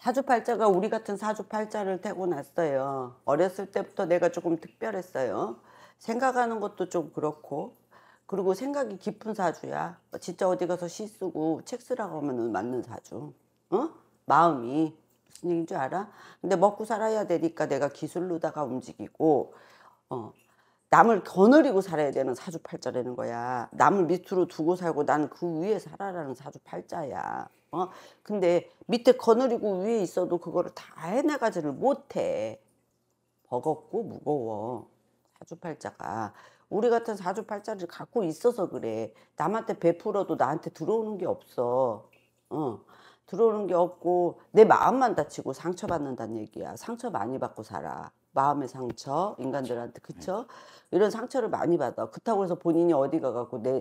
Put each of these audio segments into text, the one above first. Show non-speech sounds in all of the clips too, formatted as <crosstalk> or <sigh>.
사주팔자가 우리 같은 사주팔자를 태고났어요 어렸을 때부터 내가 조금 특별했어요. 생각하는 것도 좀 그렇고 그리고 생각이 깊은 사주야. 진짜 어디 가서 시 쓰고 책 쓰라고 하면 맞는 사주. 어? 마음이 무슨 얘기인 줄 알아? 근데 먹고 살아야 되니까 내가 기술로다가 움직이고 어 남을 거느리고 살아야 되는 사주팔자라는 거야. 남을 밑으로 두고 살고 나는 그 위에 살아라는 사주팔자야. 어? 근데 밑에 거느리고 위에 있어도 그거를 다 해내가지를 못해. 버겁고 무거워. 사주팔자가. 우리 같은 사주팔자를 갖고 있어서 그래. 남한테 베풀어도 나한테 들어오는 게 없어. 어. 들어오는 게 없고 내 마음만 다치고 상처받는다는 얘기야. 상처 많이 받고 살아. 마음의 상처 인간들한테 그렇죠. 그쵸 네. 이런 상처를 많이 받아 그렇다고 해서 본인이 어디가 갖고 내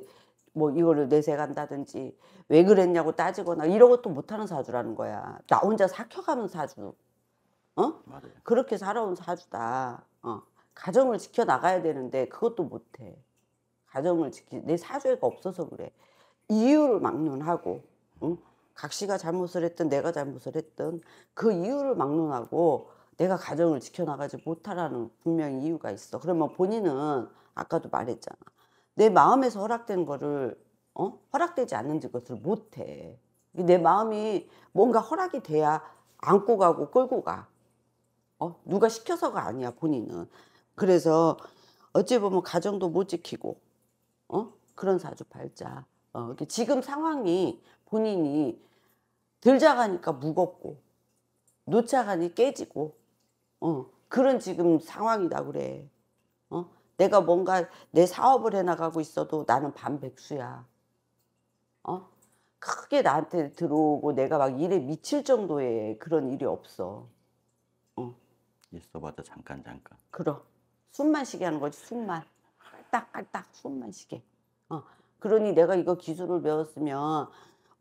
뭐 이거를 내색한다든지 왜 그랬냐고 따지거나 이런 것도 못하는 사주라는 거야 나 혼자 삭혀가는 사주 어 맞아요. 그렇게 살아온 사주다 어 가정을 지켜 나가야 되는데 그것도 못해 가정을 지키 내사주가 없어서 그래 이유를 막론하고 응? 각시가 잘못을 했든 내가 잘못을 했든 그 이유를 막론하고 내가 가정을 지켜나가지 못하라는 분명히 이유가 있어. 그러면 본인은 아까도 말했잖아. 내 마음에서 허락된 거를 어? 허락되지 않는 것을 못해. 내 마음이 뭔가 허락이 돼야 안고 가고 끌고 가. 어? 누가 시켜서가 아니야 본인은. 그래서 어찌 보면 가정도 못 지키고 어? 그런 사주팔자. 어, 지금 상황이 본인이 들자가니까 무겁고 놓자가니 깨지고 어, 그런 지금 상황이다 그래. 어? 내가 뭔가 내 사업을 해나가고 있어도 나는 반백수야. 어? 크게 나한테 들어오고 내가 막 일에 미칠 정도의 그런 일이 없어. 어. 있어봐도 잠깐 잠깐. 그럼 숨만 쉬게 하는 거지 숨만. 깔딱깔딱 숨만 쉬게. 어. 그러니 내가 이거 기술을 배웠으면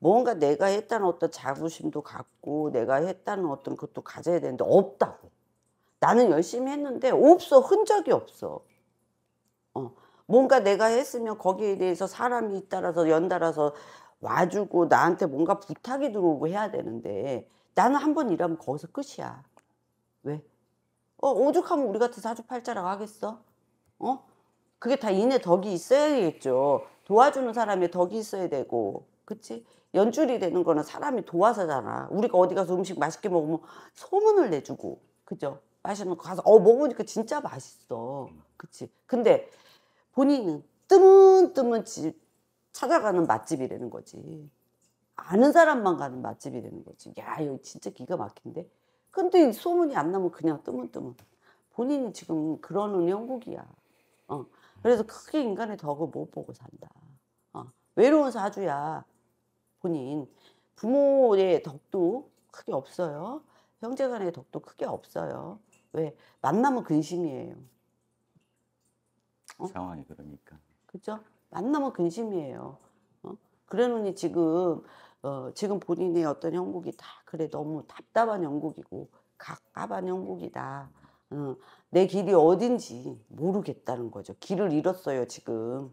뭔가 내가 했다는 어떤 자부심도 갖고 내가 했다는 어떤 것도 가져야 되는데 없다. 나는 열심히 했는데 없어 흔적이 없어. 어, 뭔가 내가 했으면 거기에 대해서 사람이 따라서 연달아서 와주고 나한테 뭔가 부탁이 들어오고 해야 되는데 나는 한 번 일하면 거기서 끝이야. 왜? 어, 오죽하면 우리 같은 사주팔자라고 하겠어? 어? 그게 다 인의 덕이 있어야겠죠. 도와주는 사람의 덕이 있어야 되고. 그치? 연줄이 되는 거는 사람이 도와서잖아. 우리가 어디 가서 음식 맛있게 먹으면 소문을 내주고. 그죠? 하시는 거 가서 어 먹으니까 진짜 맛있어. 그치? 근데 본인은 뜨문뜨문 집 찾아가는 맛집이라는 거지. 아는 사람만 가는 맛집이라는 거지. 야, 이거 진짜 기가 막힌데. 근데 소문이 안 나면 그냥 뜨문뜨문. 본인이 지금 그러는 형국이야. 어. 그래서 크게 인간의 덕을 못 보고 산다. 어. 외로운 사주야. 본인. 부모의 덕도 크게 없어요. 형제간의 덕도 크게 없어요. 왜 만나면 근심이에요. 어? 상황이 그러니까. 그죠? 만나면 근심이에요. 어? 그러느니 지금 어, 지금 본인의 어떤 형국이 다 그래 너무 답답한 형국이고 갑갑한 형국이다. 어, 내 길이 어딘지 모르겠다는 거죠. 길을 잃었어요 지금.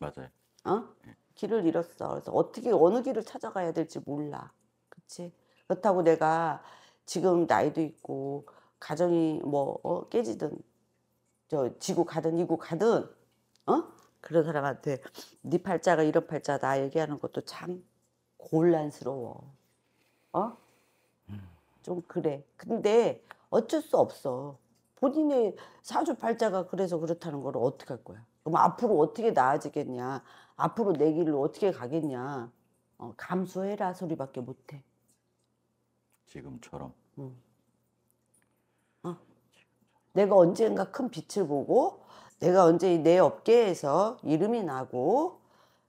맞아요. 어? 네. 길을 잃었어. 그래서 어떻게 어느 길을 찾아가야 될지 몰라. 그치? 그렇다고 내가 지금 나이도 있고 가정이 뭐 어, 깨지든 저 지구 가든 이구 가든 어 그런 사람한테 네 팔자가 이런 팔자 다 얘기하는 것도 참 곤란스러워 어좀 그래 근데 어쩔 수 없어 본인의 사주 팔자가 그래서 그렇다는 걸 어떻게 할 거야 그럼 앞으로 어떻게 나아지겠냐 앞으로 내 길로 어떻게 가겠냐 어, 감수해라 소리밖에 못해 지금처럼 응. 내가 언젠가 큰 빛을 보고 내가 언제 내 업계에서 이름이 나고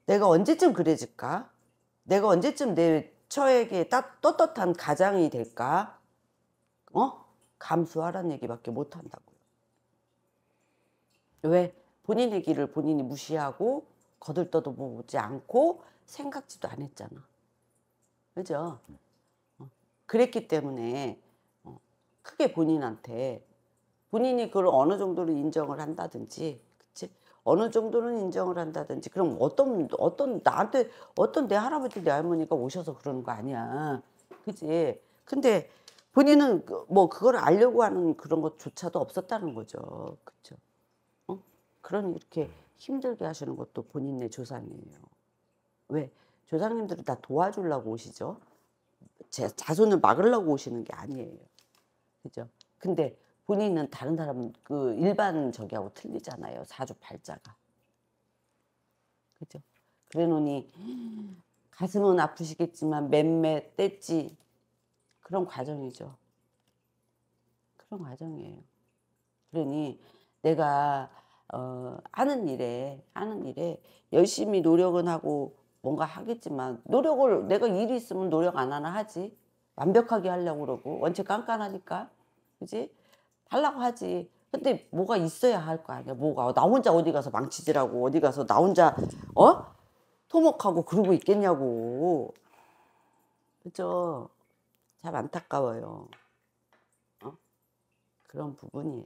내가 언제쯤 그래질까? 내가 언제쯤 내 처에게 따, 떳떳한 가장이 될까? 어? 감수하라 얘기밖에 못 한다고요. 왜? 본인의 길을 본인이 무시하고 거들떠도 보지 않고 생각지도 안 했잖아. 그죠? 어. 그랬기 때문에 어, 크게 본인한테 본인이 그걸 어느 정도로 인정을 한다든지 그치 어느 정도는 인정을 한다든지 그럼 어떤 어떤 나한테 어떤 내 할아버지 내 할머니가 오셔서 그러는 거 아니야 그지 근데 본인은 그, 뭐 그걸 알려고 하는 그런 것조차도 없었다는 거죠 그죠 어? 그런 이렇게 힘들게 하시는 것도 본인의 조상이에요 왜 조상님들은 다 도와주려고 오시죠 제 자손을 막으려고 오시는 게 아니에요 그죠 근데 본인은 다른 사람 그 일반 저기하고 틀리잖아요. 사주 팔자가. 그죠? 그래 놓으니 가슴은 아프시겠지만 맴매 뗐지 그런 과정이죠. 그런 과정이에요. 그러니 내가 어, 하는 일에 하는 일에 열심히 노력은 하고 뭔가 하겠지만 노력을 내가 일이 있으면 노력 안 하나 하지 완벽하게 하려고 그러고 원체 깐깐하니까 그지 달라고 하지. 근데 뭐가 있어야 할 거 아니야. 뭐가 나 혼자 어디 가서 망치질하고 어디 가서 나 혼자 어 토목하고 그러고 있겠냐고. 그죠? 참 안타까워요. 어? 그런 부분이에요.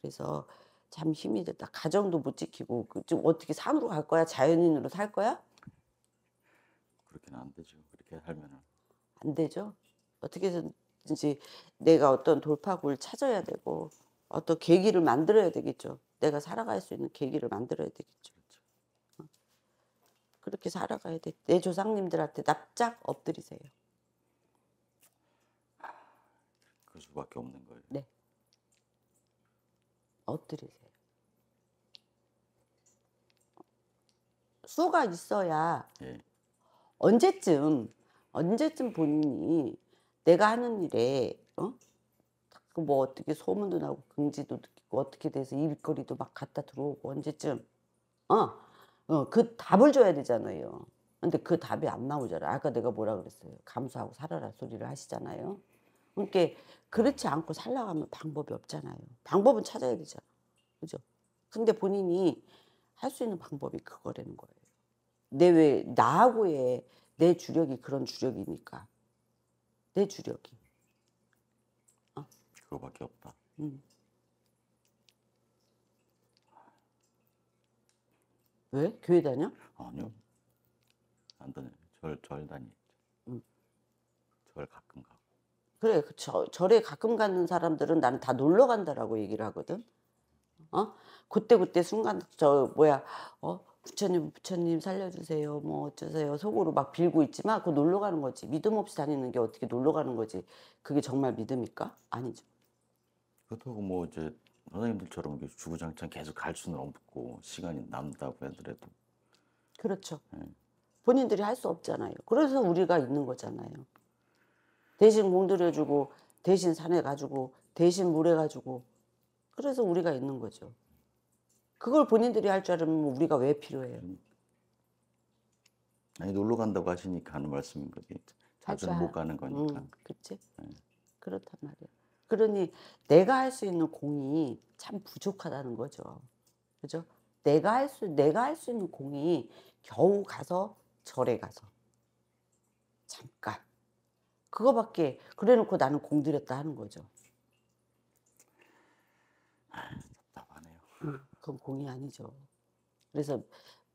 그래서 참 힘이 됐다. 가정도 못 지키고 지금 그 어떻게 산으로 갈 거야? 자연인으로 살 거야? 그렇게는 안 되죠. 그렇게 살면은 안 되죠. 어떻게든 이제 내가 어떤 돌파구를 찾아야 되고 어떤 계기를 만들어야 되겠죠. 내가 살아갈 수 있는 계기를 만들어야 되겠죠. 그렇죠? 어. 그렇게 살아가야 돼. 내 조상님들한테 납작 엎드리세요. 그 수밖에 없는 거예요. 네. 엎드리세요. 수가 있어야 예. 언제쯤 언제쯤 본인이 내가 하는 일에 어? 그 뭐 어떻게 소문도 나고 긍지도 느끼고 어떻게 돼서 일거리도 막 갖다 들어오고 언제쯤 어? 어, 그 답을 줘야 되잖아요. 근데 그 답이 안 나오잖아요. 아까 내가 뭐라 그랬어요. 감수하고 살아라 소리를 하시잖아요. 그러니까 그렇지 않고 살라가 하면 방법이 없잖아요. 방법은 찾아야 되잖아. 그죠? 근데 본인이 할 수 있는 방법이 그거라는 거예요. 내 왜 나하고의 내 주력이 그런 주력이니까 내 주력이. 어? 그거밖에 없다. 응. 음. 왜? 교회 다녀? 아니요. 안다녀 절, 절 다니죠. 응. 음. 절 가끔 가고. 그래, 그 저, 절에 가끔 가는 사람들은 나는 다 놀러 간다라고 얘기를 하거든. 어? 그때그때 그때 순간, 저, 뭐야, 어? 부처님 부처님 살려주세요 뭐 어쩌세요 속으로 막 빌고 있지만 그 놀러 가는 거지 믿음 없이 다니는 게 어떻게 놀러 가는 거지 그게 정말 믿음일까 아니죠 그렇다고 뭐 이제 선생님들처럼 주구장창 계속 갈 수는 없고 시간이 남다고 하도 그렇죠 네. 본인들이 할 수 없잖아요 그래서 우리가 있는 거잖아요 대신 공들여주고 대신 산에 가지고 대신 물에 가지고 그래서 우리가 있는 거죠. 그걸 본인들이 할 줄알면 우리가 왜 필요해요? 그러니까. 아니 놀러 간다고 하시니까 하는 말씀인 거지. 자주는 못 가는 거니까. 응, 음, 그치? 네. 그렇단 말이야. 그러니 내가 할 수 있는 공이 참 부족하다는 거죠. 그죠? 내가 할 수, 내가 할 수 있는 공이 겨우 가서 절에 가서. 잠깐. 그거밖에 그래 놓고 나는 공들였다 하는 거죠. 아, 답답하네요. 응. 그건 공이 아니죠. 그래서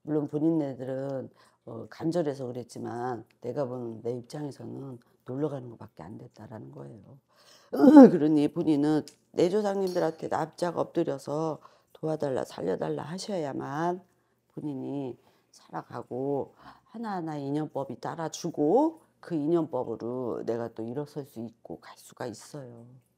물론 본인네들은 어, 간절해서 그랬지만 내가 보내 입장에서는 놀러 가는 것밖에 안 됐다라는 거예요. <laughs> 그러니 본인은 내 조상님들한테 납작 엎드려서 도와달라 살려달라 하셔야만 본인이 살아가고 하나하나 인연법이 따라주고 그 인연법으로 내가 또 일어설 수 있고 갈 수가 있어요.